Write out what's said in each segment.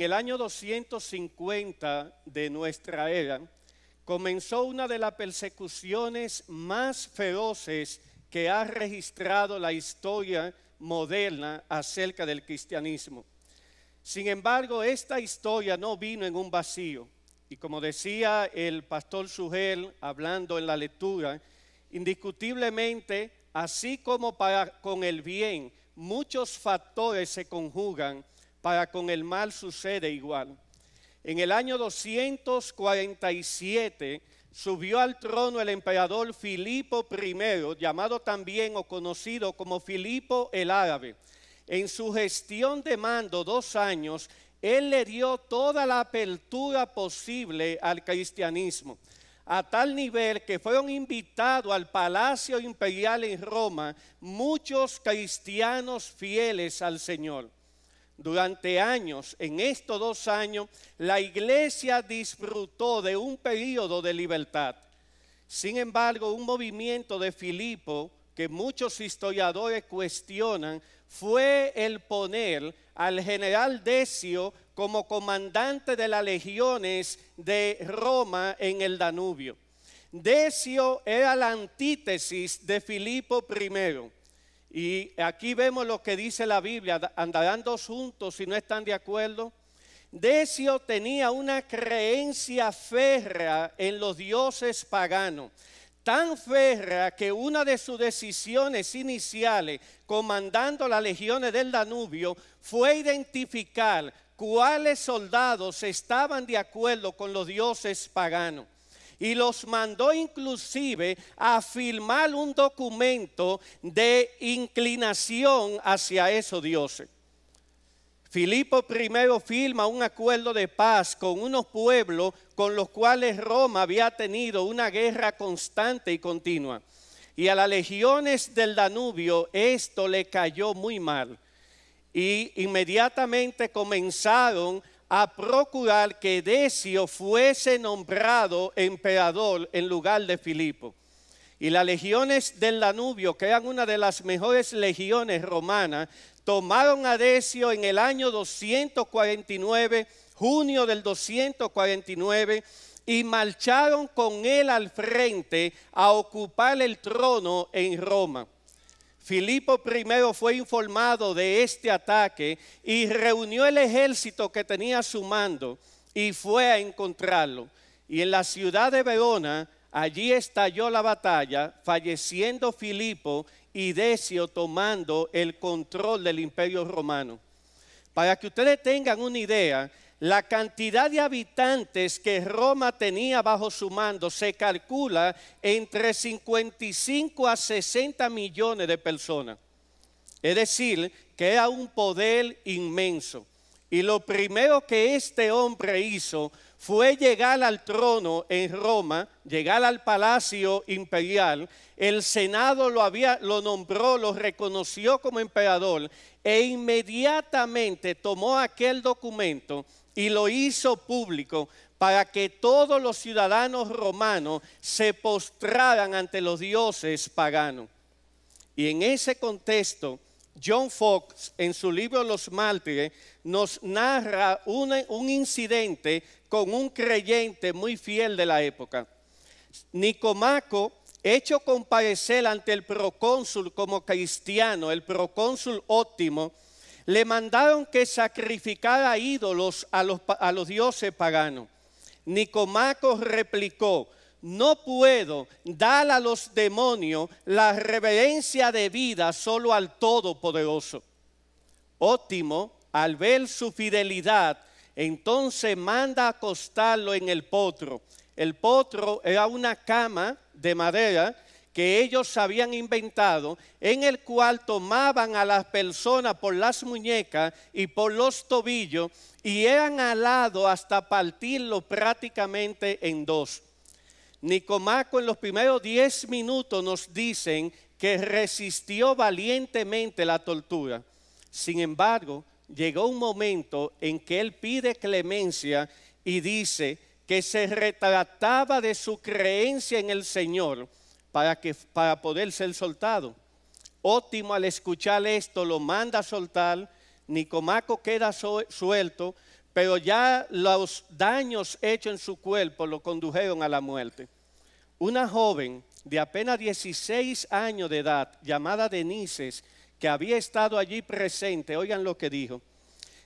En el año 250 de nuestra era, comenzó una de las persecuciones más feroces que ha registrado la historia moderna acerca del cristianismo. Sin embargo, esta historia no vino en un vacío. Y como decía el pastor Sugel hablando en la lectura, indiscutiblemente, así como para con el bien, muchos factores se conjugan para con el mal sucede igual. En el año 247 subió al trono el emperador Filipo I, llamado también o conocido como Filipo el Árabe. En su gestión de mando dos años, él le dio toda la apertura posible al cristianismo, a tal nivel que fueron invitados al Palacio Imperial en Roma muchos cristianos fieles al Señor. Durante años, en estos dos años, la iglesia disfrutó de un periodo de libertad. Sin embargo, un movimiento de Filipo que muchos historiadores cuestionan fue el poner al general Decio como comandante de las legiones de Roma en el Danubio. Decio era la antítesis de Filipo I. Y aquí vemos lo que dice la Biblia, andarán dos juntos si no están de acuerdo. Decio tenía una creencia férrea en los dioses paganos, tan férrea que una de sus decisiones iniciales, comandando las legiones del Danubio, fue identificar cuáles soldados estaban de acuerdo con los dioses paganos y los mandó inclusive a firmar un documento de inclinación hacia esos dioses. Filipo I firma un acuerdo de paz con unos pueblos con los cuales Roma había tenido una guerra constante y continua. Y a las legiones del Danubio esto le cayó muy mal. Y inmediatamente comenzaron a procurar que Decio fuese nombrado emperador en lugar de Filipo. Y las legiones del Danubio, que eran una de las mejores legiones romanas, tomaron a Decio en el año 249, junio del 249, y marcharon con él al frente a ocupar el trono en Roma. Filipo I fue informado de este ataque y reunió el ejército que tenía a su mando y fue a encontrarlo. Y en la ciudad de Verona, allí estalló la batalla, falleciendo Filipo y Decio tomando el control del imperio romano. Para que ustedes tengan una idea, la cantidad de habitantes que Roma tenía bajo su mando se calcula entre 55 a 60 millones de personas. Es decir, que era un poder inmenso. Y lo primero que este hombre hizo fue llegar al trono en Roma, llegar al palacio imperial. El Senado lo, había, lo nombró, lo reconoció como emperador e inmediatamente tomó aquel documento y lo hizo público para que todos los ciudadanos romanos se postraran ante los dioses paganos. Y en ese contexto, John Fox, en su libro Los Mártires, nos narra un, incidente con un creyente muy fiel de la época. Nicomaco, hecho comparecer ante el procónsul como cristiano, el procónsul óptimo, le mandaron que sacrificara ídolos a los, dioses paganos. Nicomaco replicó, no puedo dar a los demonios la reverencia debida solo al Todopoderoso. Ótimo, al ver su fidelidad, entonces manda acostarlo en el potro. El potro era una cama de madera que ellos habían inventado, en el cual tomaban a las personas por las muñecas y por los tobillos y eran alado hasta partirlo prácticamente en dos. Nicomaco en los primeros diez minutos nos dicen que resistió valientemente la tortura. Sin embargo, llegó un momento en que él pide clemencia y dice que se retrataba de su creencia en el Señor para, que, para poder ser soltado. Ótimo al escuchar esto lo manda a soltar, Nicomaco queda suelto, pero ya los daños hechos en su cuerpo lo condujeron a la muerte. Una joven de apenas 16 años de edad, llamada Denises, que había estado allí presente, oigan lo que dijo.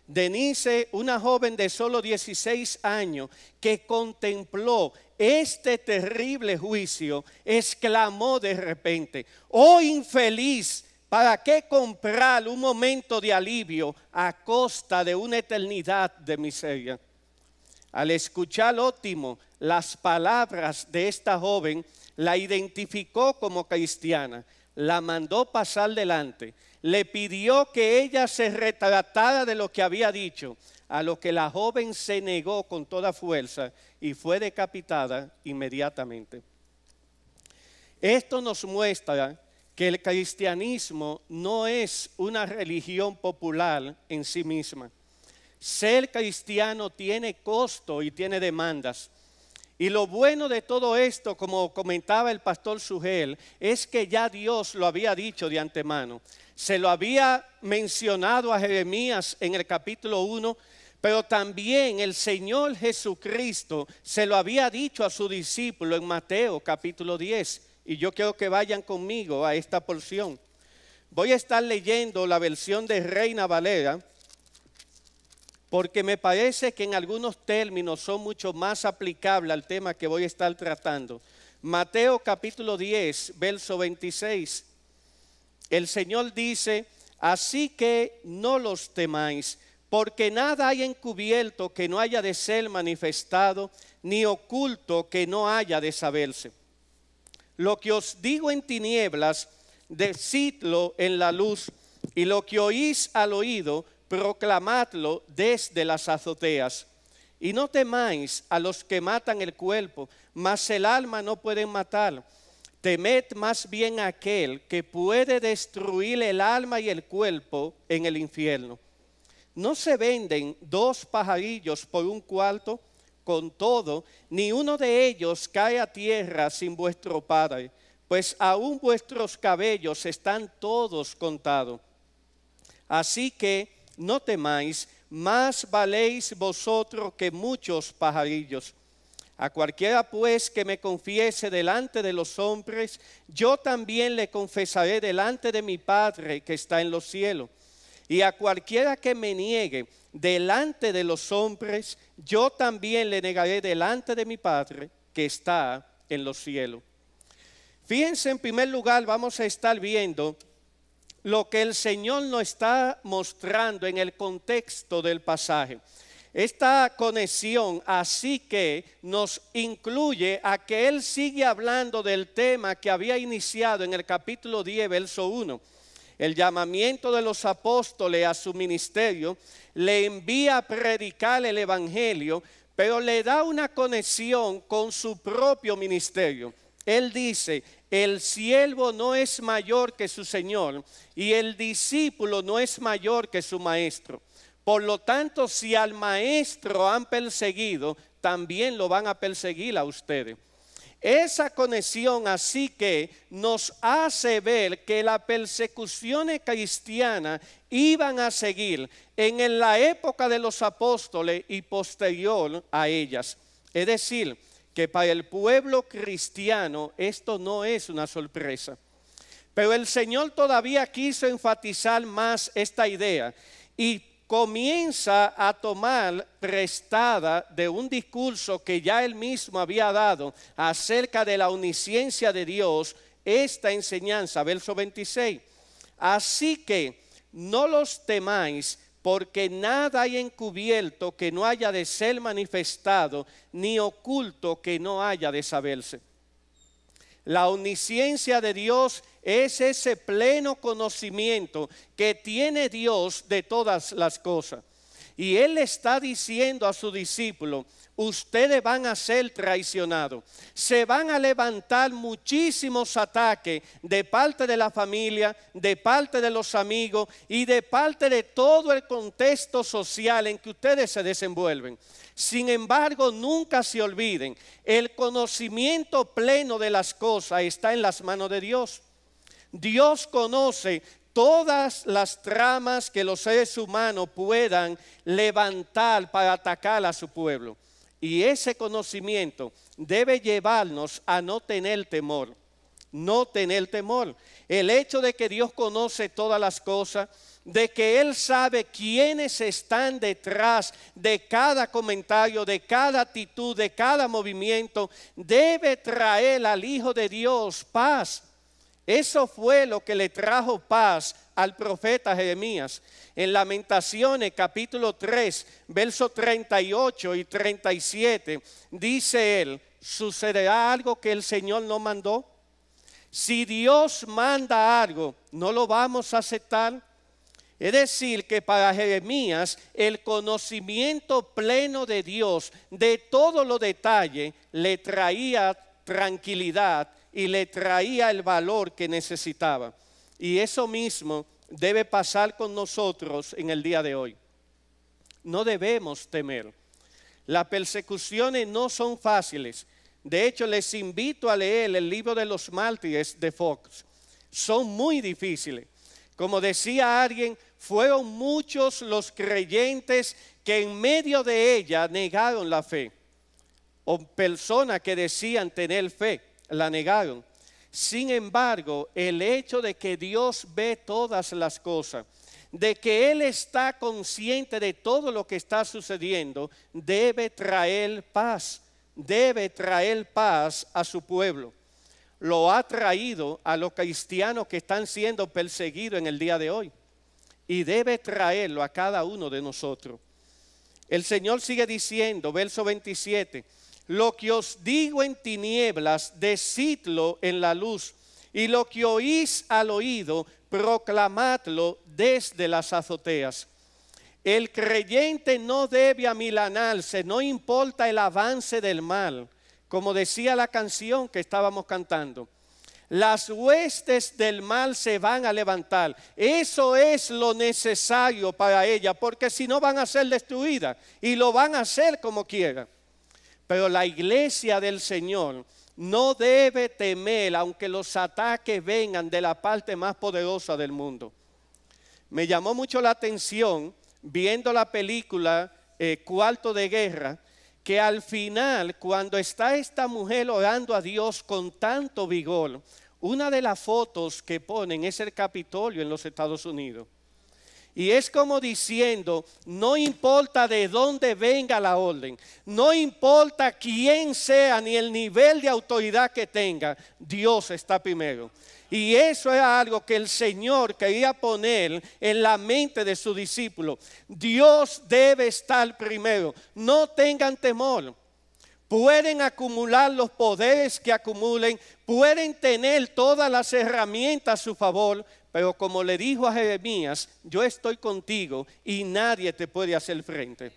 Denise una joven de solo 16 años, que contempló este terrible juicio, exclamó de repente, oh infeliz, ¿para qué comprar un momento de alivio a costa de una eternidad de miseria? Al escuchar ótimo las palabras de esta joven, la identificó como cristiana, la mandó pasar delante, le pidió que ella se retratara de lo que había dicho a lo que la joven se negó con toda fuerza y fue decapitada inmediatamente. Esto nos muestra que el cristianismo no es una religión popular en sí misma. Ser cristiano tiene costo y tiene demandas. Y lo bueno de todo esto, como comentaba el pastor Sugel, es que ya Dios lo había dicho de antemano. Se lo había mencionado a Jeremías en el capítulo 1 pero también el Señor Jesucristo se lo había dicho a su discípulo en Mateo capítulo 10. Y yo quiero que vayan conmigo a esta porción. Voy a estar leyendo la versión de Reina Valera porque me parece que en algunos términos son mucho más aplicables al tema que voy a estar tratando. Mateo capítulo 10, verso 26. El Señor dice, así que no los temáis porque nada hay encubierto que no haya de ser manifestado, ni oculto que no haya de saberse. Lo que os digo en tinieblas, decidlo en la luz, y lo que oís al oído, proclamadlo desde las azoteas. Y no temáis a los que matan el cuerpo, mas el alma no pueden matar. Temed más bien aquel que puede destruir el alma y el cuerpo en el infierno. No se venden dos pajarillos por un cuarto, con todo, ni uno de ellos cae a tierra sin vuestro Padre, pues aún vuestros cabellos están todos contados. Así que no temáis, más valéis vosotros que muchos pajarillos. A cualquiera pues que me confiese delante de los hombres, yo también le confesaré delante de mi Padre que está en los cielos. Y a cualquiera que me niegue delante de los hombres, yo también le negaré delante de mi Padre que está en los cielos. Fíjense, en primer lugar, vamos a estar viendo lo que el Señor nos está mostrando en el contexto del pasaje. Esta conexión así que nos incluye a que Él sigue hablando del tema que había iniciado en el capítulo 10, verso 1 el llamamiento de los apóstoles a su ministerio, le envía a predicar el Evangelio, pero le da una conexión con su propio ministerio. Él dice, el siervo no es mayor que su Señor y el discípulo no es mayor que su maestro. Por lo tanto, si al maestro han perseguido, también lo van a perseguir a ustedes. Esa conexión así que nos hace ver que las persecuciones cristianas iban a seguir en la época de los apóstoles y posterior a ellas. Es decir, que para el pueblo cristiano esto no es una sorpresa. Pero el Señor todavía quiso enfatizar más esta idea y comienza a tomar prestada de un discurso que ya él mismo había dado acerca de la uniciencia de Dios esta enseñanza, verso 26. Así que no los temáis porque nada hay encubierto que no haya de ser manifestado, ni oculto que no haya de saberse. La omnisciencia de Dios es ese pleno conocimiento que tiene Dios de todas las cosas. Y Él está diciendo a su discípulo, ustedes van a ser traicionados. Se van a levantar muchísimos ataques de parte de la familia, de parte de los amigos y de parte de todo el contexto social en que ustedes se desenvuelven. Sin embargo, nunca se olviden, el conocimiento pleno de las cosas está en las manos de Dios. Dios conoce todas las tramas que los seres humanos puedan levantar para atacar a su pueblo. Y ese conocimiento debe llevarnos a no tener temor, no tener temor. El hecho de que Dios conoce todas las cosas, de que Él sabe quiénes están detrás de cada comentario, de cada actitud, de cada movimiento, debe traer al Hijo de Dios paz eso fue lo que le trajo paz al profeta Jeremías. En Lamentaciones capítulo 3, verso 38 y 37, dice él, ¿sucederá algo que el Señor no mandó? Si Dios manda algo, ¿no lo vamos a aceptar? Es decir, que para Jeremías el conocimiento pleno de Dios, de todo lo detalle le traía tranquilidad y le traía el valor que necesitaba. Y eso mismo debe pasar con nosotros en el día de hoy. No debemos temer. Las persecuciones no son fáciles. De hecho, les invito a leer el libro de los mártires de Fox. Son muy difíciles. Como decía alguien, fueron muchos los creyentes que en medio de ella negaron la fe. O personas que decían tener fe la negaron. Sin embargo, el hecho de que Dios ve todas las cosas, de que Él está consciente de todo lo que está sucediendo, debe traer paz, debe traer paz a su pueblo. Lo ha traído a los cristianos que están siendo perseguidos en el día de hoy y debe traerlo a cada uno de nosotros. El Señor sigue diciendo, verso 27, lo que os digo en tinieblas, decidlo en la luz. Y lo que oís al oído, proclamadlo desde las azoteas. El creyente no debe amilanarse, no importa el avance del mal, como decía la canción que estábamos cantando. Las huestes del mal se van a levantar. Eso es lo necesario para ella, porque si no van a ser destruidas y lo van a hacer como quieran. Pero la iglesia del Señor no debe temer aunque los ataques vengan de la parte más poderosa del mundo. Me llamó mucho la atención viendo la película eh, Cuarto de Guerra, que al final, cuando está esta mujer orando a Dios con tanto vigor, una de las fotos que ponen es el Capitolio en los Estados Unidos. Y es como diciendo, no importa de dónde venga la orden, no importa quién sea ni el nivel de autoridad que tenga, Dios está primero. Y eso es algo que el Señor quería poner en la mente de su discípulo. Dios debe estar primero. No tengan temor. Pueden acumular los poderes que acumulen, pueden tener todas las herramientas a su favor, pero como le dijo a Jeremías, yo estoy contigo y nadie te puede hacer frente.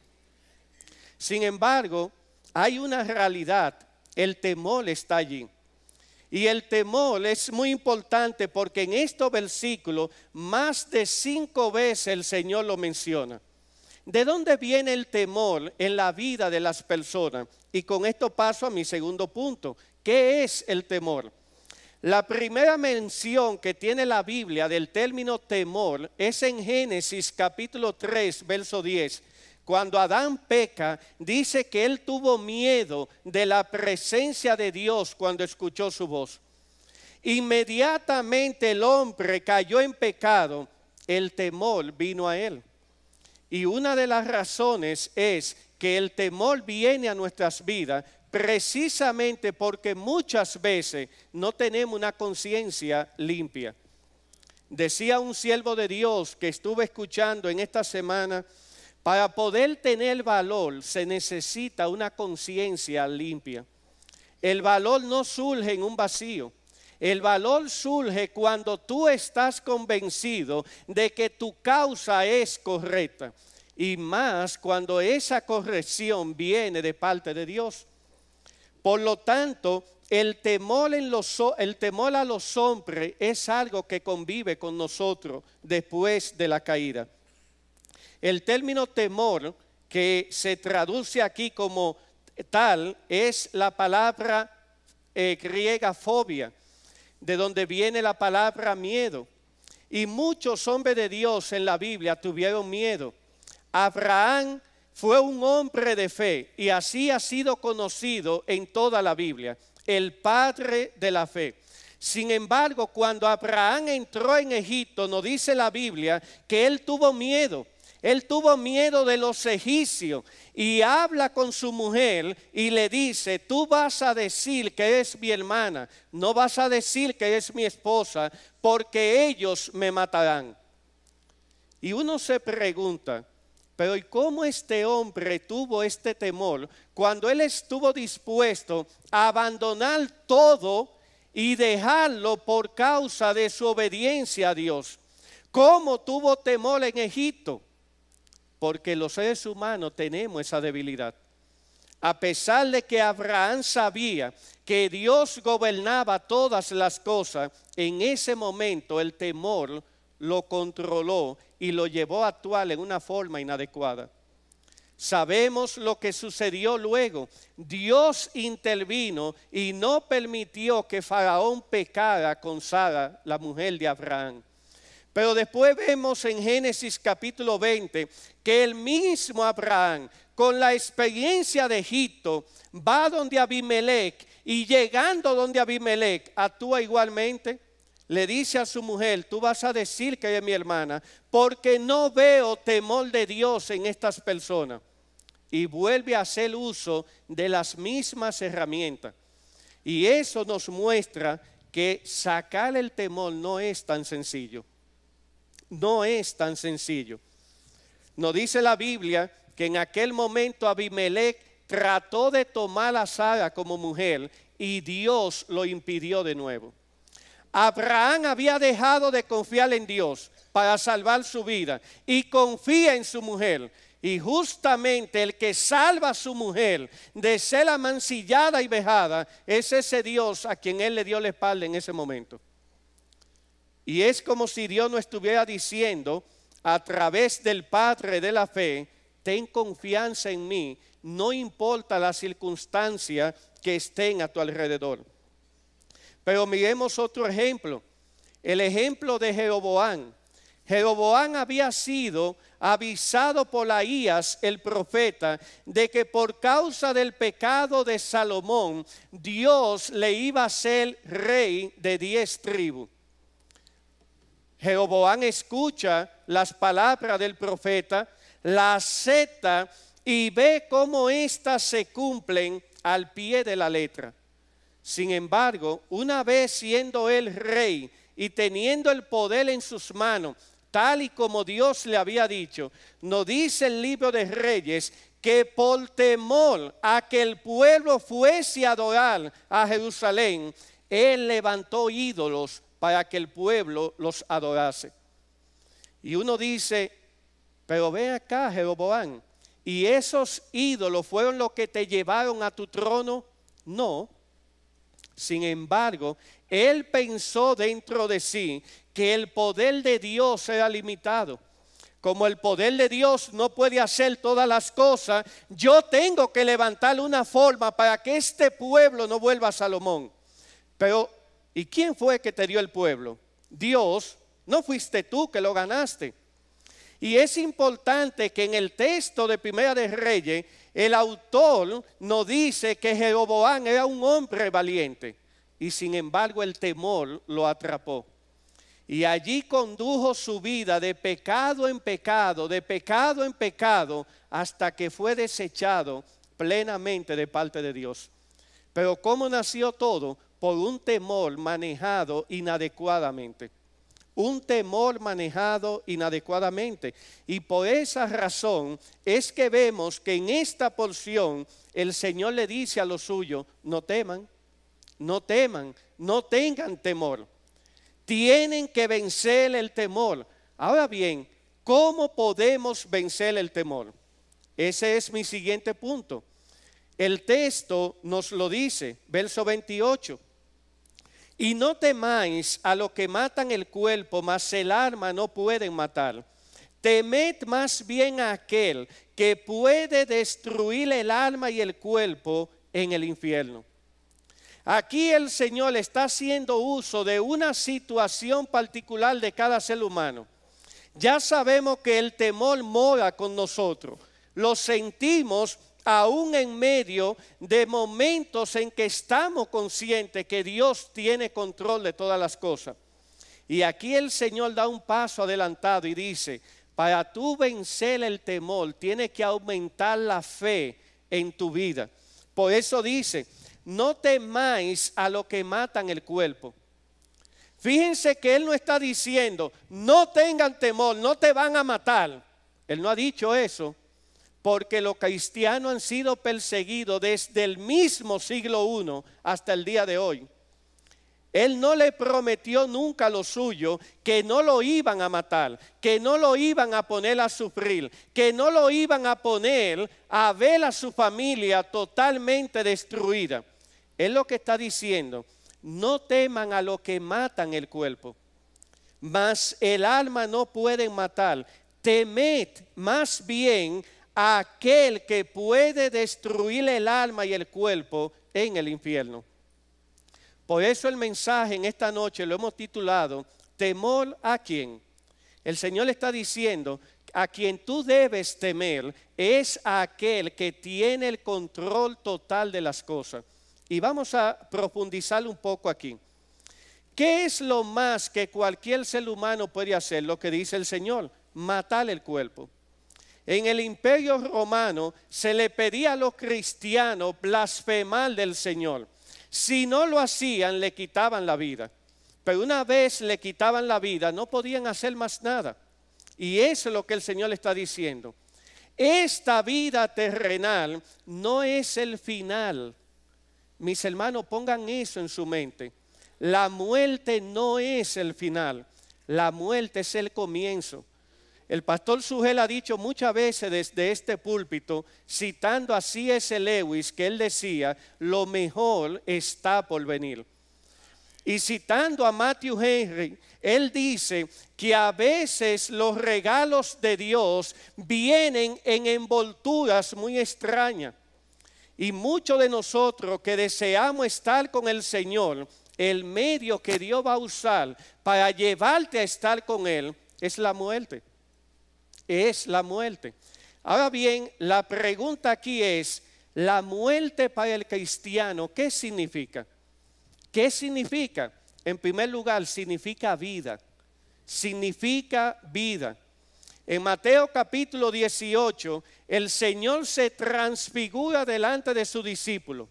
Sin embargo, hay una realidad, el temor está allí. Y el temor es muy importante porque en este versículo más de cinco veces el Señor lo menciona. ¿De dónde viene el temor en la vida de las personas? Y con esto paso a mi segundo punto. ¿Qué es el temor? La primera mención que tiene la Biblia del término temor es en Génesis capítulo 3, verso 10. Cuando Adán peca, dice que él tuvo miedo de la presencia de Dios cuando escuchó su voz. Inmediatamente el hombre cayó en pecado, el temor vino a él. Y una de las razones es que el temor viene a nuestras vidas precisamente porque muchas veces no tenemos una conciencia limpia. Decía un siervo de Dios que estuve escuchando en esta semana, para poder tener valor se necesita una conciencia limpia. El valor no surge en un vacío. El valor surge cuando tú estás convencido de que tu causa es correcta. Y más cuando esa corrección viene de parte de Dios. Por lo tanto, el temor, en los, el temor a los hombres es algo que convive con nosotros después de la caída. El término temor, que se traduce aquí como tal, es la palabra eh, griega fobia, de donde viene la palabra miedo. Y muchos hombres de Dios en la Biblia tuvieron miedo. Abraham fue un hombre de fe y así ha sido conocido en toda la Biblia, el padre de la fe. Sin embargo, cuando Abraham entró en Egipto, nos dice la Biblia que él tuvo miedo. Él tuvo miedo de los egipcios y habla con su mujer y le dice, tú vas a decir que es mi hermana, no vas a decir que es mi esposa, porque ellos me matarán. Y uno se pregunta, pero ¿y cómo este hombre tuvo este temor cuando él estuvo dispuesto a abandonar todo y dejarlo por causa de su obediencia a Dios? ¿Cómo tuvo temor en Egipto? Porque los seres humanos tenemos esa debilidad. A pesar de que Abraham sabía que Dios gobernaba todas las cosas, en ese momento el temor lo controló y lo llevó a actuar en una forma inadecuada. Sabemos lo que sucedió luego. Dios intervino y no permitió que Faraón pecara con Sara, la mujer de Abraham. Pero después vemos en Génesis capítulo 20 que el mismo Abraham, con la experiencia de Egipto, va donde Abimelech y llegando donde Abimelech actúa igualmente le dice a su mujer, tú vas a decir que es mi hermana, porque no veo temor de Dios en estas personas. Y vuelve a hacer uso de las mismas herramientas. Y eso nos muestra que sacar el temor no es tan sencillo. No es tan sencillo. Nos dice la Biblia que en aquel momento Abimelech trató de tomar a Sara como mujer y Dios lo impidió de nuevo. Abraham había dejado de confiar en Dios para salvar su vida y confía en su mujer. Y justamente el que salva a su mujer de ser amancillada y vejada es ese Dios a quien él le dio la espalda en ese momento. Y es como si Dios no estuviera diciendo a través del Padre de la fe, ten confianza en mí, no importa la circunstancia que estén a tu alrededor. Pero miremos otro ejemplo, el ejemplo de Jeroboán. Jeroboán había sido avisado por laías el profeta, de que por causa del pecado de Salomón, Dios le iba a ser rey de diez tribus. Jeroboán escucha las palabras del profeta, las acepta y ve cómo éstas se cumplen al pie de la letra. Sin embargo, una vez siendo él rey y teniendo el poder en sus manos, tal y como Dios le había dicho, nos dice el libro de Reyes que por temor a que el pueblo fuese a adorar a Jerusalén, él levantó ídolos para que el pueblo los adorase. Y uno dice, pero ve acá, Jeroboam, ¿y esos ídolos fueron los que te llevaron a tu trono? No, sin embargo, él pensó dentro de sí que el poder de Dios era limitado. Como el poder de Dios no puede hacer todas las cosas, yo tengo que levantar una forma para que este pueblo no vuelva a Salomón. Pero, ¿y quién fue que te dio el pueblo? Dios, no fuiste tú que lo ganaste. Y es importante que en el texto de Primera de Reyes el autor nos dice que Jeroboam era un hombre valiente y sin embargo el temor lo atrapó. Y allí condujo su vida de pecado en pecado, de pecado en pecado, hasta que fue desechado plenamente de parte de Dios. Pero ¿cómo nació todo? Por un temor manejado inadecuadamente un temor manejado inadecuadamente. Y por esa razón es que vemos que en esta porción el Señor le dice a los suyos, no teman, no teman, no tengan temor. Tienen que vencer el temor. Ahora bien, ¿cómo podemos vencer el temor? Ese es mi siguiente punto. El texto nos lo dice, verso 28. Y no temáis a los que matan el cuerpo, mas el alma no pueden matar. Temed más bien a aquel que puede destruir el alma y el cuerpo en el infierno. Aquí el Señor está haciendo uso de una situación particular de cada ser humano. Ya sabemos que el temor mora con nosotros. Lo sentimos aún en medio de momentos en que estamos conscientes que Dios tiene control de todas las cosas. Y aquí el Señor da un paso adelantado y dice, para tú vencer el temor, tienes que aumentar la fe en tu vida. Por eso dice, no temáis a lo que matan el cuerpo. Fíjense que Él no está diciendo, no tengan temor, no te van a matar. Él no ha dicho eso porque los cristianos han sido perseguidos desde el mismo siglo I hasta el día de hoy. Él no le prometió nunca lo suyo, que no lo iban a matar, que no lo iban a poner a sufrir, que no lo iban a poner a ver a su familia totalmente destruida. Es lo que está diciendo, no teman a lo que matan el cuerpo, mas el alma no pueden matar. Temed más bien aquel que puede destruir el alma y el cuerpo en el infierno. Por eso el mensaje en esta noche lo hemos titulado Temor a quien. El Señor está diciendo, a quien tú debes temer es a aquel que tiene el control total de las cosas. Y vamos a profundizar un poco aquí. ¿Qué es lo más que cualquier ser humano puede hacer? Lo que dice el Señor, matar el cuerpo. En el imperio romano se le pedía a los cristianos blasfemar del Señor. Si no lo hacían, le quitaban la vida. Pero una vez le quitaban la vida, no podían hacer más nada. Y eso es lo que el Señor está diciendo. Esta vida terrenal no es el final. Mis hermanos, pongan eso en su mente. La muerte no es el final. La muerte es el comienzo. El pastor Sugel ha dicho muchas veces desde este púlpito, citando a C.S. Lewis, que él decía, lo mejor está por venir. Y citando a Matthew Henry, él dice que a veces los regalos de Dios vienen en envolturas muy extrañas. Y muchos de nosotros que deseamos estar con el Señor, el medio que Dios va a usar para llevarte a estar con Él es la muerte es la muerte. Ahora bien, la pregunta aquí es, la muerte para el cristiano, ¿qué significa? ¿Qué significa? En primer lugar, significa vida. Significa vida. En Mateo capítulo 18, el Señor se transfigura delante de su discípulo.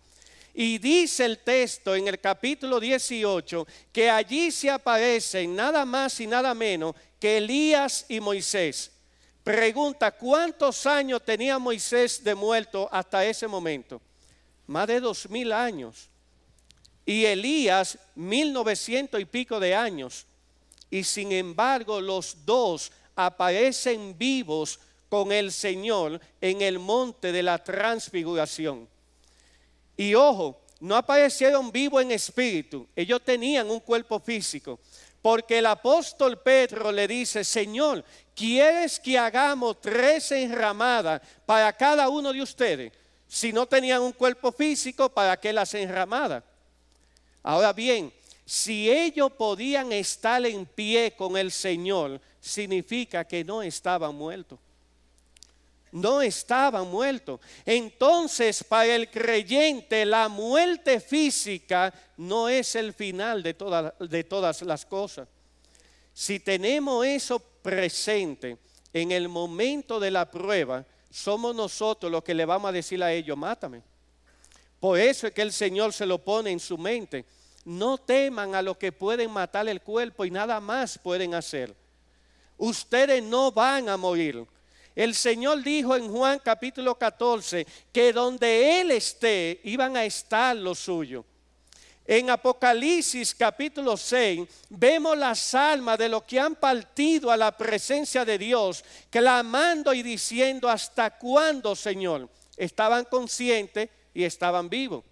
Y dice el texto en el capítulo 18 que allí se aparecen nada más y nada menos que Elías y Moisés. Pregunta, ¿cuántos años tenía Moisés de muerto hasta ese momento? Más de dos mil años. Y Elías, mil novecientos y pico de años. Y sin embargo, los dos aparecen vivos con el Señor en el monte de la transfiguración. Y ojo, no aparecieron vivos en espíritu, ellos tenían un cuerpo físico. Porque el apóstol Pedro le dice, Señor, ¿quieres que hagamos tres enramadas para cada uno de ustedes? Si no tenían un cuerpo físico, ¿para qué las enramadas? Ahora bien, si ellos podían estar en pie con el Señor, significa que no estaban muertos. No estaban muertos. Entonces, para el creyente, la muerte física no es el final de, de todas las cosas. Si tenemos eso presente en el momento de la prueba, somos nosotros los que le vamos a decir a ellos, mátame. Por eso es que el Señor se lo pone en su mente. No teman a los que pueden matar el cuerpo y nada más pueden hacer. Ustedes no van a morir. El Señor dijo en Juan capítulo 14 que donde Él esté iban a estar los suyos. En Apocalipsis capítulo 6 vemos las almas de los que han partido a la presencia de Dios, clamando y diciendo, ¿hasta cuándo, Señor? Estaban conscientes y estaban vivos.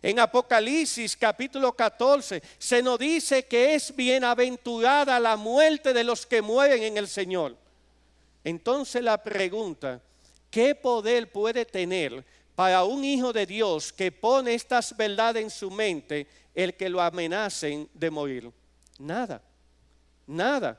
En Apocalipsis capítulo 14 se nos dice que es bienaventurada la muerte de los que mueren en el Señor. Entonces la pregunta, ¿qué poder puede tener para un hijo de Dios que pone estas verdades en su mente el que lo amenacen de morir? Nada, nada.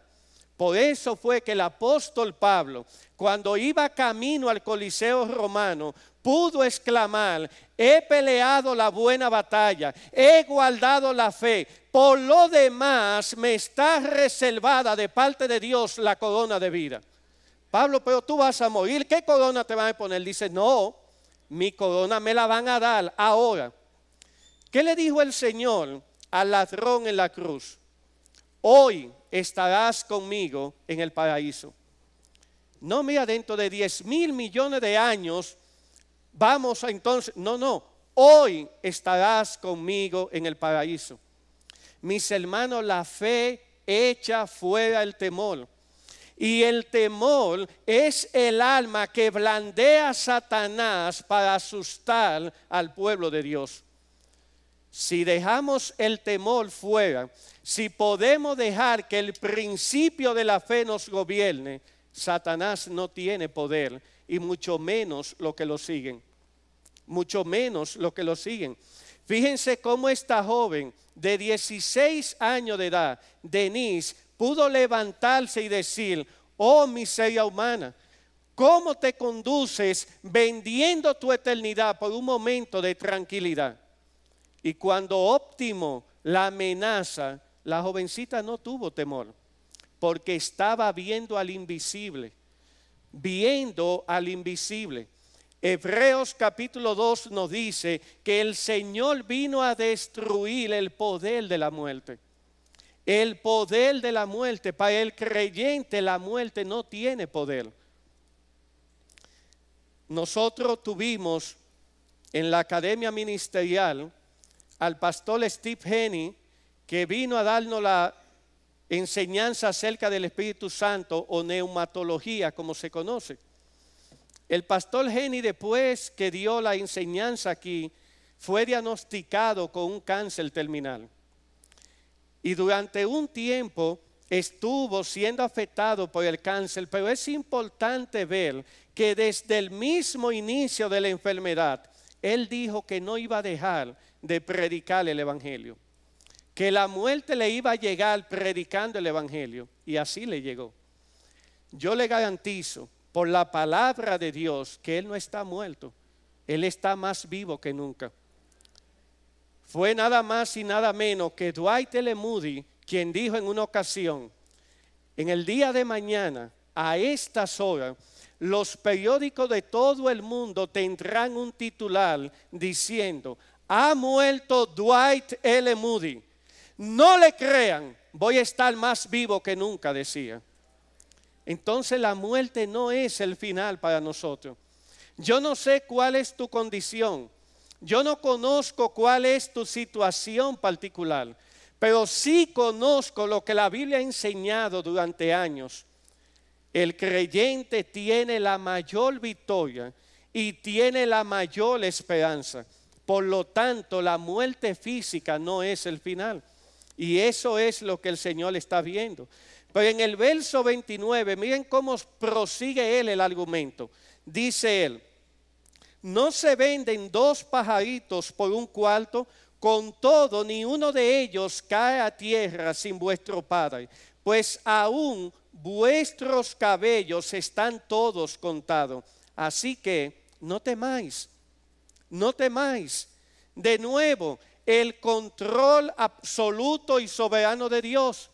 Por eso fue que el apóstol Pablo, cuando iba camino al Coliseo romano, pudo exclamar, he peleado la buena batalla, he guardado la fe, por lo demás me está reservada de parte de Dios la corona de vida. Pablo, pero tú vas a morir, ¿qué corona te van a poner? Dice, no, mi corona me la van a dar ahora. ¿Qué le dijo el Señor al ladrón en la cruz? Hoy estarás conmigo en el paraíso. No, mira, dentro de 10 mil millones de años vamos a entonces, no, no, hoy estarás conmigo en el paraíso. Mis hermanos, la fe echa fuera el temor. Y el temor es el alma que blandea a Satanás para asustar al pueblo de Dios. Si dejamos el temor fuera, si podemos dejar que el principio de la fe nos gobierne, Satanás no tiene poder y mucho menos lo que lo siguen. Mucho menos lo que lo siguen. Fíjense cómo esta joven de 16 años de edad, Denise, pudo levantarse y decir, oh miseria humana, ¿cómo te conduces vendiendo tu eternidad por un momento de tranquilidad? Y cuando óptimo la amenaza, la jovencita no tuvo temor, porque estaba viendo al invisible, viendo al invisible. Hebreos capítulo 2 nos dice que el Señor vino a destruir el poder de la muerte el poder de la muerte. Para el creyente la muerte no tiene poder. Nosotros tuvimos en la academia ministerial al pastor Steve Henney que vino a darnos la enseñanza acerca del Espíritu Santo o neumatología, como se conoce. El pastor Henney después que dio la enseñanza aquí, fue diagnosticado con un cáncer terminal y durante un tiempo estuvo siendo afectado por el cáncer, pero es importante ver que desde el mismo inicio de la enfermedad, él dijo que no iba a dejar de predicar el Evangelio, que la muerte le iba a llegar predicando el Evangelio, y así le llegó. Yo le garantizo, por la palabra de Dios, que él no está muerto, él está más vivo que nunca fue nada más y nada menos que Dwight L. Moody quien dijo en una ocasión, en el día de mañana, a estas horas, los periódicos de todo el mundo tendrán un titular diciendo, ha muerto Dwight L. Moody. No le crean, voy a estar más vivo que nunca, decía. Entonces la muerte no es el final para nosotros. Yo no sé cuál es tu condición. Yo no conozco cuál es tu situación particular, pero sí conozco lo que la Biblia ha enseñado durante años. El creyente tiene la mayor victoria y tiene la mayor esperanza. Por lo tanto, la muerte física no es el final. Y eso es lo que el Señor está viendo. Pero en el verso 29, miren cómo prosigue él el argumento. Dice él, no se venden dos pajaritos por un cuarto, con todo ni uno de ellos cae a tierra sin vuestro Padre, pues aún vuestros cabellos están todos contados. Así que no temáis, no temáis. De nuevo, el control absoluto y soberano de Dios.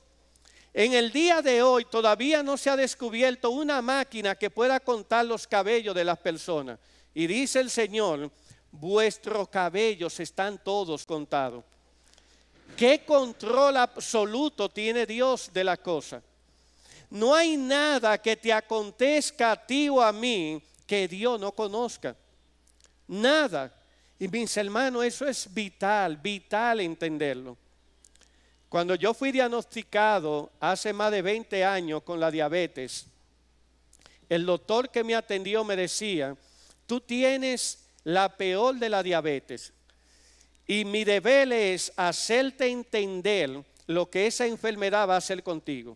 En el día de hoy todavía no se ha descubierto una máquina que pueda contar los cabellos de las personas. Y dice el Señor, vuestros cabellos están todos contados. ¿Qué control absoluto tiene Dios de la cosa? No hay nada que te acontezca a ti o a mí que Dios no conozca. Nada. Y mis hermanos, eso es vital, vital entenderlo. Cuando yo fui diagnosticado hace más de 20 años con la diabetes, el doctor que me atendió me decía, tú tienes la peor de la diabetes. Y mi deber es hacerte entender lo que esa enfermedad va a hacer contigo.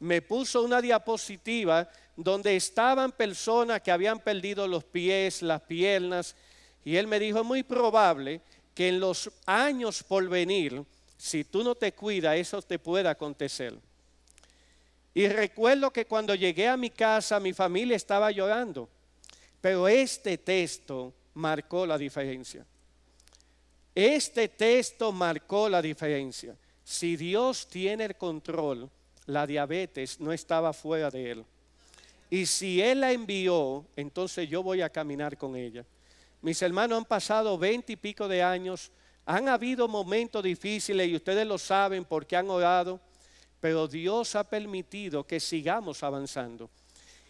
Me puso una diapositiva donde estaban personas que habían perdido los pies, las piernas, y él me dijo, es muy probable que en los años por venir, si tú no te cuidas, eso te pueda acontecer. Y recuerdo que cuando llegué a mi casa, mi familia estaba llorando. Pero este texto marcó la diferencia. Este texto marcó la diferencia. Si Dios tiene el control, la diabetes no estaba fuera de él. Y si Él la envió, entonces yo voy a caminar con ella. Mis hermanos han pasado veinte y pico de años, han habido momentos difíciles y ustedes lo saben porque han orado, pero Dios ha permitido que sigamos avanzando.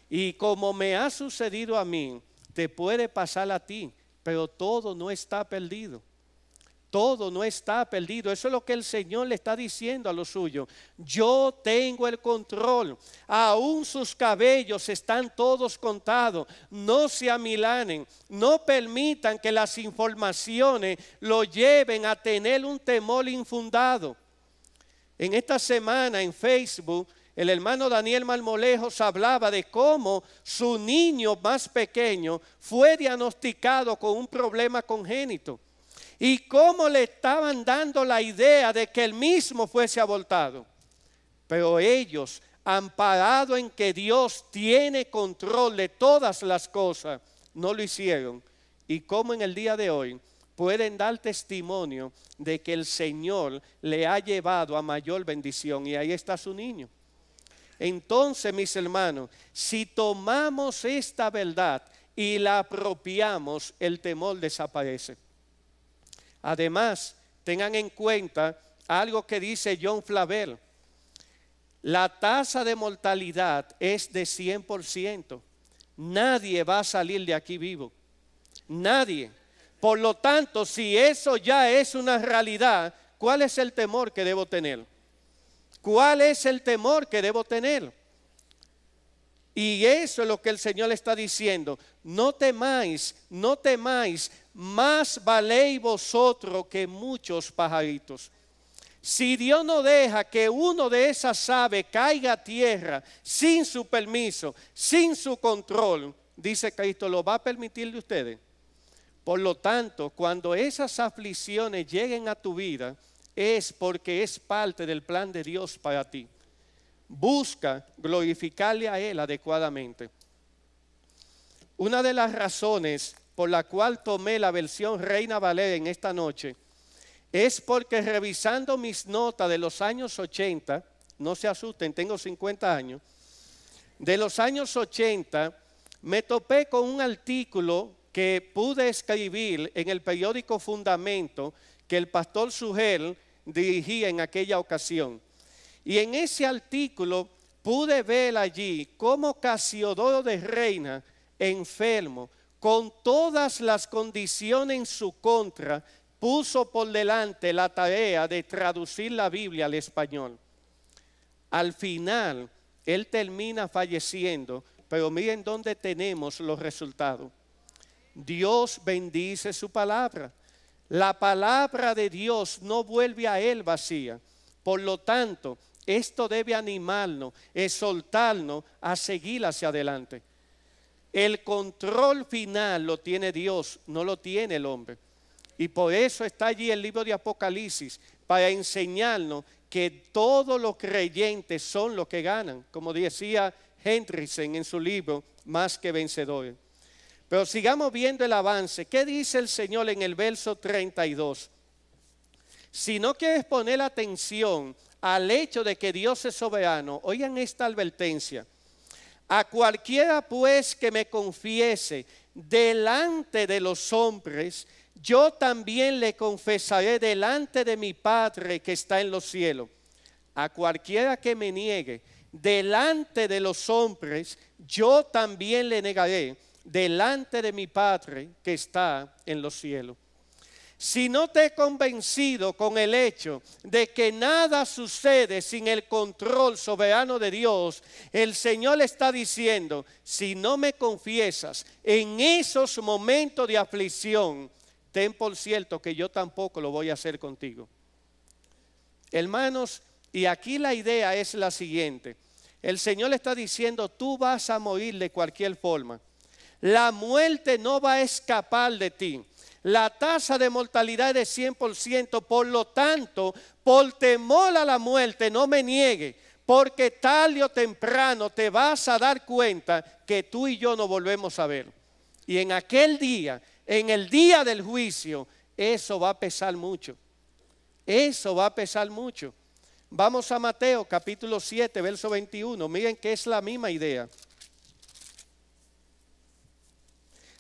Y como me ha sucedido a mí, te puede pasar a ti, pero todo no está perdido. Todo no está perdido. Eso es lo que el Señor le está diciendo a los suyos. Yo tengo el control. Aún sus cabellos están todos contados. No se amilanen. No permitan que las informaciones lo lleven a tener un temor infundado. En esta semana en Facebook el hermano Daniel Malmolejos hablaba de cómo su niño más pequeño fue diagnosticado con un problema congénito y cómo le estaban dando la idea de que él mismo fuese abortado. Pero ellos, parado en que Dios tiene control de todas las cosas, no lo hicieron. Y cómo en el día de hoy pueden dar testimonio de que el Señor le ha llevado a mayor bendición y ahí está su niño. Entonces, mis hermanos, si tomamos esta verdad y la apropiamos, el temor desaparece. Además, tengan en cuenta algo que dice John Flavel. La tasa de mortalidad es de 100%. Nadie va a salir de aquí vivo. Nadie. Por lo tanto, si eso ya es una realidad, ¿cuál es el temor que debo tener? ¿Cuál es el temor que debo tener? Y eso es lo que el Señor le está diciendo. No temáis, no temáis, más valéis vosotros que muchos pajaritos. Si Dios no deja que uno de esas aves caiga a tierra sin su permiso, sin su control, dice Cristo, ¿lo va a permitir de ustedes? Por lo tanto, cuando esas aflicciones lleguen a tu vida, es porque es parte del plan de Dios para ti. Busca glorificarle a Él adecuadamente. Una de las razones por la cual tomé la versión Reina Valera en esta noche es porque revisando mis notas de los años 80, no se asusten, tengo 50 años, de los años 80 me topé con un artículo que pude escribir en el periódico Fundamento que el pastor Sugel dirigía en aquella ocasión. Y en ese artículo pude ver allí cómo Casiodoro de Reina, enfermo, con todas las condiciones en su contra, puso por delante la tarea de traducir la Biblia al español. Al final, él termina falleciendo, pero miren dónde tenemos los resultados. Dios bendice su palabra. La palabra de Dios no vuelve a él vacía. Por lo tanto, esto debe animarnos, exhortarnos a seguir hacia adelante. El control final lo tiene Dios, no lo tiene el hombre. Y por eso está allí el libro de Apocalipsis, para enseñarnos que todos los creyentes son los que ganan, como decía Hendrickson en su libro, Más que vencedores. Pero sigamos viendo el avance. ¿Qué dice el Señor en el verso 32? Si no quieres poner atención al hecho de que Dios es soberano, oigan esta advertencia. A cualquiera pues que me confiese delante de los hombres, yo también le confesaré delante de mi Padre que está en los cielos. A cualquiera que me niegue delante de los hombres, yo también le negaré delante de mi Padre que está en los cielos. Si no te he convencido con el hecho de que nada sucede sin el control soberano de Dios, el Señor está diciendo, si no me confiesas en esos momentos de aflicción, ten por cierto que yo tampoco lo voy a hacer contigo. Hermanos, y aquí la idea es la siguiente. El Señor está diciendo, tú vas a morir de cualquier forma. La muerte no va a escapar de ti. La tasa de mortalidad es de 100%, por lo tanto, por temor a la muerte, no me niegue, porque tarde o temprano te vas a dar cuenta que tú y yo no volvemos a ver. Y en aquel día, en el día del juicio, eso va a pesar mucho. Eso va a pesar mucho. Vamos a Mateo capítulo 7, verso 21. Miren que es la misma idea.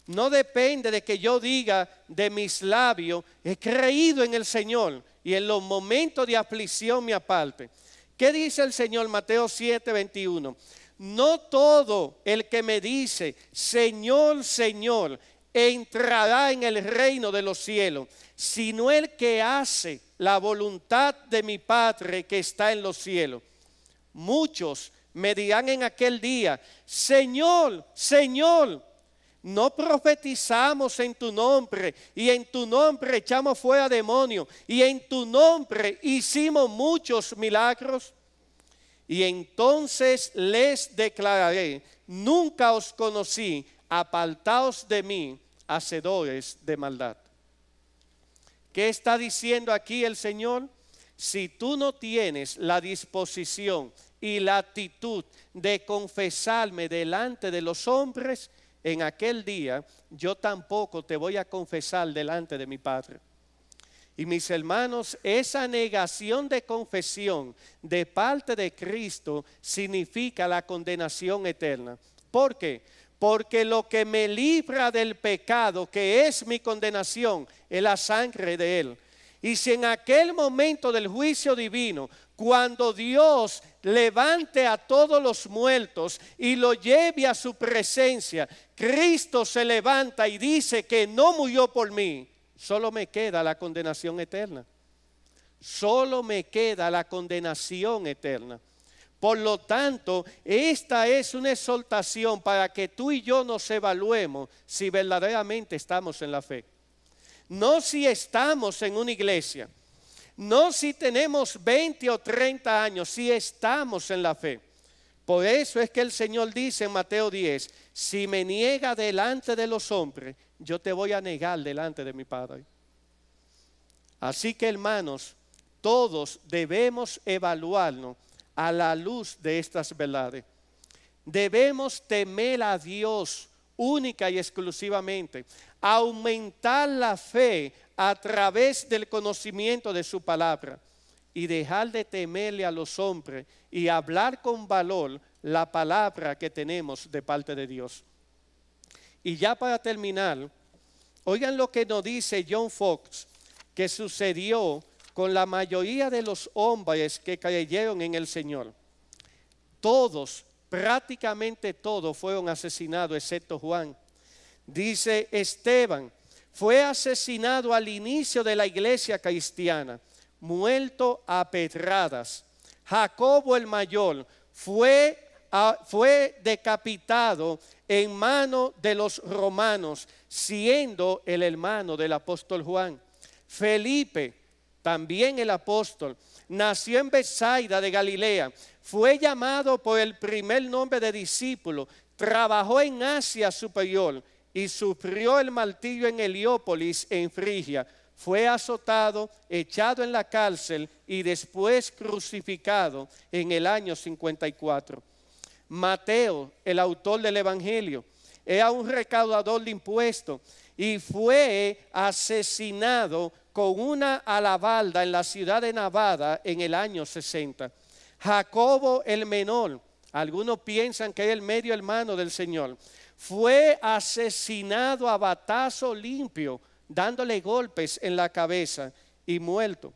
no depende de que yo diga de mis labios, he creído en el Señor y en los momentos de aflicción me aparte. ¿Qué dice el Señor Mateo 7, 21? No todo el que me dice, Señor, Señor, entrará en el reino de los cielos, sino el que hace la voluntad de mi Padre que está en los cielos. Muchos me dirán en aquel día, Señor, Señor, no profetizamos en tu nombre y en tu nombre echamos fuera demonio y en tu nombre hicimos muchos milagros. Y entonces les declararé, nunca os conocí, apartaos de mí, hacedores de maldad. ¿Qué está diciendo aquí el Señor? Si tú no tienes la disposición y la actitud de confesarme delante de los hombres, en aquel día yo tampoco te voy a confesar delante de mi Padre. Y mis hermanos, esa negación de confesión de parte de Cristo significa la condenación eterna. ¿Por qué? Porque lo que me libra del pecado, que es mi condenación, es la sangre de Él. Y si en aquel momento del juicio divino, cuando Dios levante a todos los muertos y lo lleve a su presencia. Cristo se levanta y dice que no murió por mí. Solo me queda la condenación eterna. Solo me queda la condenación eterna. Por lo tanto, esta es una exaltación para que tú y yo nos evaluemos si verdaderamente estamos en la fe. No si estamos en una iglesia no si tenemos 20 o 30 años, si estamos en la fe. Por eso es que el Señor dice en Mateo 10, si me niega delante de los hombres, yo te voy a negar delante de mi Padre. Así que hermanos, todos debemos evaluarnos a la luz de estas verdades. Debemos temer a Dios única y exclusivamente, aumentar la fe a través del conocimiento de su palabra y dejar de temerle a los hombres y hablar con valor la palabra que tenemos de parte de Dios. Y ya para terminar, oigan lo que nos dice John Fox que sucedió con la mayoría de los hombres que creyeron en el Señor. Todos, prácticamente todos fueron asesinados, excepto Juan. Dice Esteban, fue asesinado al inicio de la iglesia cristiana, muerto a pedradas. Jacobo el mayor fue, fue decapitado en mano de los romanos, siendo el hermano del apóstol Juan. Felipe, también el apóstol, nació en Betsaida de Galilea, fue llamado por el primer nombre de discípulo, trabajó en Asia Superior y sufrió el martillo en Heliópolis, en Frigia. Fue azotado, echado en la cárcel y después crucificado en el año 54. Mateo, el autor del Evangelio, era un recaudador de impuestos y fue asesinado con una alabalda en la ciudad de Navada en el año 60. Jacobo el menor, algunos piensan que es el medio hermano del Señor, fue asesinado a batazo limpio, dándole golpes en la cabeza y muerto.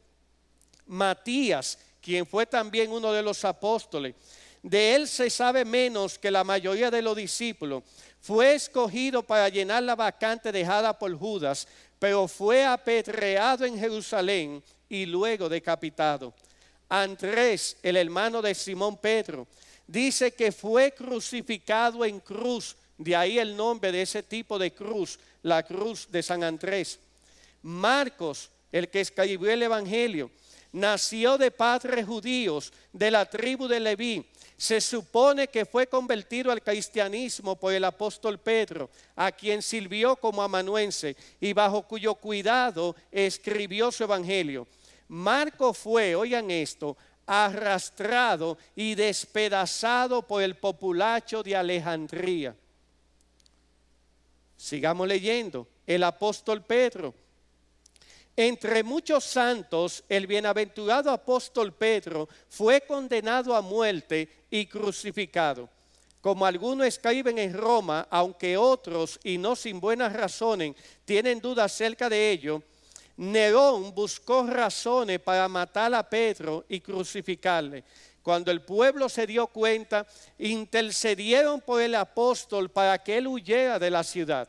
Matías, quien fue también uno de los apóstoles, de él se sabe menos que la mayoría de los discípulos. Fue escogido para llenar la vacante dejada por Judas, pero fue apedreado en Jerusalén y luego decapitado. Andrés, el hermano de Simón Pedro, dice que fue crucificado en cruz de ahí el nombre de ese tipo de cruz, la cruz de San Andrés. Marcos, el que escribió el Evangelio, nació de padres judíos de la tribu de Leví. Se supone que fue convertido al cristianismo por el apóstol Pedro, a quien sirvió como amanuense y bajo cuyo cuidado escribió su evangelio. Marco fue, oigan esto, arrastrado y despedazado por el populacho de Alejandría. Sigamos leyendo. El apóstol Pedro. Entre muchos santos, el bienaventurado apóstol Pedro fue condenado a muerte y crucificado. Como algunos escriben en Roma, aunque otros, y no sin buenas razones, tienen dudas acerca de ello, Nerón buscó razones para matar a Pedro y crucificarle. Cuando el pueblo se dio cuenta, intercedieron por el apóstol para que él huyera de la ciudad.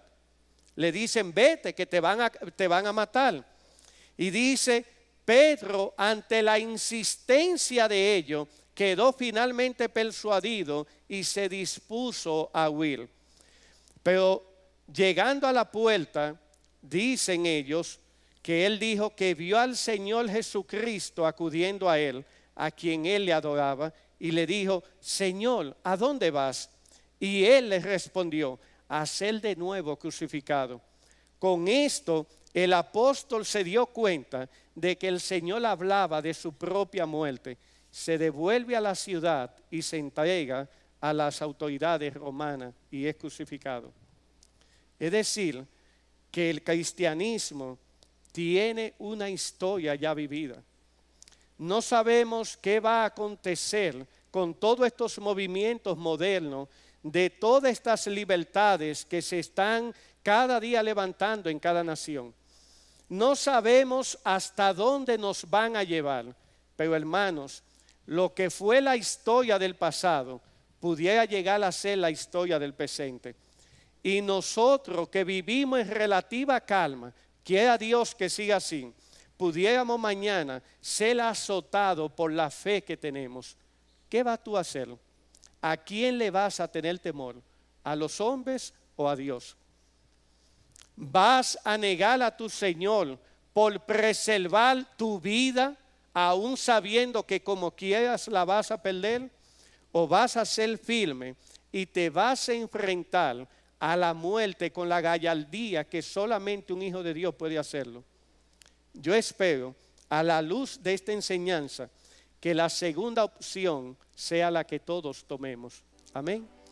Le dicen, vete, que te van a, te van a matar. Y dice, Pedro, ante la insistencia de ellos, quedó finalmente persuadido y se dispuso a huir. Pero llegando a la puerta, dicen ellos que él dijo que vio al Señor Jesucristo acudiendo a él, a quien él le adoraba y le dijo, Señor, ¿a dónde vas? Y él le respondió, a ser de nuevo crucificado. Con esto el apóstol se dio cuenta de que el Señor hablaba de su propia muerte. Se devuelve a la ciudad y se entrega a las autoridades romanas y es crucificado. Es decir, que el cristianismo tiene una historia ya vivida no sabemos qué va a acontecer con todos estos movimientos modernos, de todas estas libertades que se están cada día levantando en cada nación. No sabemos hasta dónde nos van a llevar, pero hermanos, lo que fue la historia del pasado pudiera llegar a ser la historia del presente. Y nosotros que vivimos en relativa calma, quiera Dios que siga así, pudiéramos mañana ser azotado por la fe que tenemos, ¿qué vas tú a hacer? ¿A quién le vas a tener temor? ¿A los hombres o a Dios? ¿Vas a negar a tu Señor por preservar tu vida, aún sabiendo que como quieras la vas a perder? ¿O vas a ser firme y te vas a enfrentar a la muerte con la gallardía que solamente un hijo de Dios puede hacerlo? Yo espero, a la luz de esta enseñanza, que la segunda opción sea la que todos tomemos. Amén.